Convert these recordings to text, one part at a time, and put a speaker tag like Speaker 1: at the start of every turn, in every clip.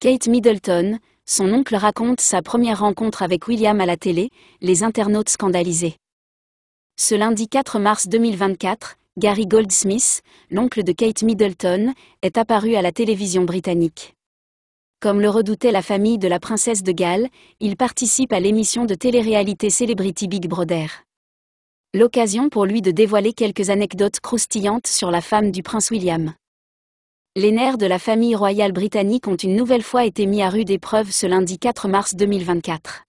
Speaker 1: Kate Middleton, son oncle raconte sa première rencontre avec William à la télé, les internautes scandalisés. Ce lundi 4 mars 2024, Gary Goldsmith, l'oncle de Kate Middleton, est apparu à la télévision britannique. Comme le redoutait la famille de la princesse de Galles, il participe à l'émission de télé-réalité Celebrity Big Brother. L'occasion pour lui de dévoiler quelques anecdotes croustillantes sur la femme du prince William les nerfs de la famille royale britannique ont une nouvelle fois été mis à rude épreuve ce lundi 4 mars 2024.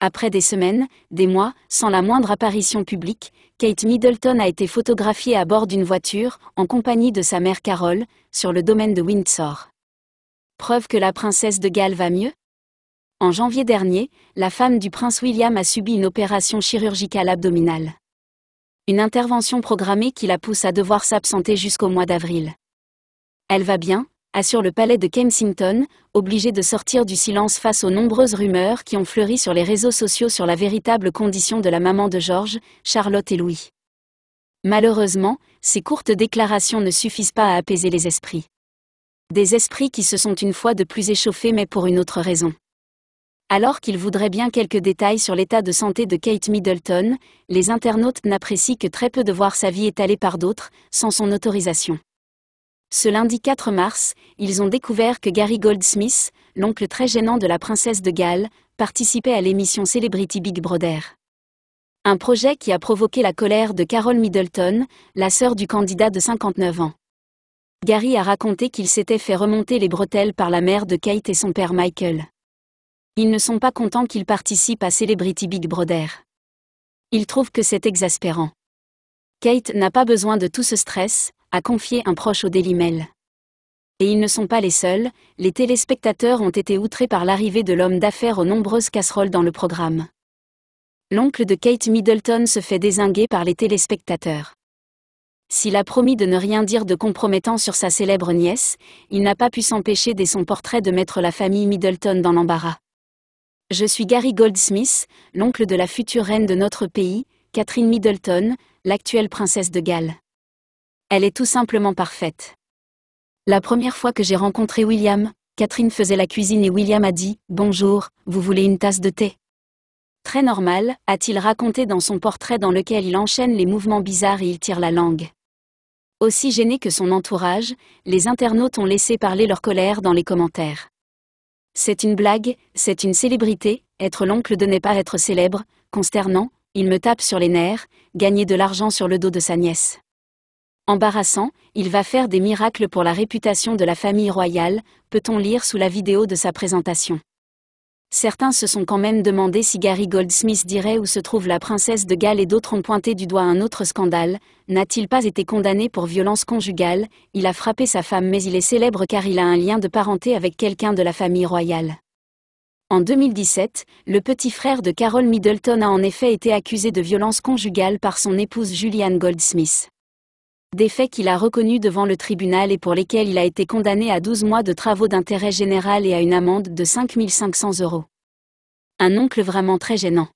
Speaker 1: Après des semaines, des mois, sans la moindre apparition publique, Kate Middleton a été photographiée à bord d'une voiture, en compagnie de sa mère Carole, sur le domaine de Windsor. Preuve que la princesse de Galles va mieux En janvier dernier, la femme du prince William a subi une opération chirurgicale abdominale. Une intervention programmée qui la pousse à devoir s'absenter jusqu'au mois d'avril. Elle va bien, assure le palais de Kensington, obligé de sortir du silence face aux nombreuses rumeurs qui ont fleuri sur les réseaux sociaux sur la véritable condition de la maman de George, Charlotte et Louis. Malheureusement, ces courtes déclarations ne suffisent pas à apaiser les esprits. Des esprits qui se sont une fois de plus échauffés mais pour une autre raison. Alors qu'ils voudraient bien quelques détails sur l'état de santé de Kate Middleton, les internautes n'apprécient que très peu de voir sa vie étalée par d'autres, sans son autorisation. Ce lundi 4 mars, ils ont découvert que Gary Goldsmith, l'oncle très gênant de la princesse de Galles, participait à l'émission Celebrity Big Brother. Un projet qui a provoqué la colère de Carol Middleton, la sœur du candidat de 59 ans. Gary a raconté qu'il s'était fait remonter les bretelles par la mère de Kate et son père Michael. Ils ne sont pas contents qu'il participe à Celebrity Big Brother. Ils trouvent que c'est exaspérant. Kate n'a pas besoin de tout ce stress, a confié un proche au Daily Mail. Et ils ne sont pas les seuls, les téléspectateurs ont été outrés par l'arrivée de l'homme d'affaires aux nombreuses casseroles dans le programme. L'oncle de Kate Middleton se fait désinguer par les téléspectateurs. S'il a promis de ne rien dire de compromettant sur sa célèbre nièce, il n'a pas pu s'empêcher dès son portrait de mettre la famille Middleton dans l'embarras. Je suis Gary Goldsmith, l'oncle de la future reine de notre pays, Catherine Middleton, l'actuelle princesse de Galles. Elle est tout simplement parfaite. La première fois que j'ai rencontré William, Catherine faisait la cuisine et William a dit « Bonjour, vous voulez une tasse de thé ?» Très normal, a-t-il raconté dans son portrait dans lequel il enchaîne les mouvements bizarres et il tire la langue. Aussi gêné que son entourage, les internautes ont laissé parler leur colère dans les commentaires. C'est une blague, c'est une célébrité, être l'oncle de n'est pas être célèbre, consternant, il me tape sur les nerfs, gagner de l'argent sur le dos de sa nièce. Embarrassant, il va faire des miracles pour la réputation de la famille royale, peut-on lire sous la vidéo de sa présentation. Certains se sont quand même demandé si Gary Goldsmith dirait où se trouve la princesse de Galles et d'autres ont pointé du doigt un autre scandale. N'a-t-il pas été condamné pour violence conjugale Il a frappé sa femme mais il est célèbre car il a un lien de parenté avec quelqu'un de la famille royale. En 2017, le petit frère de Carol Middleton a en effet été accusé de violence conjugale par son épouse Julianne Goldsmith des faits qu'il a reconnus devant le tribunal et pour lesquels il a été condamné à 12 mois de travaux d'intérêt général et à une amende de 5500 euros. Un oncle vraiment très gênant.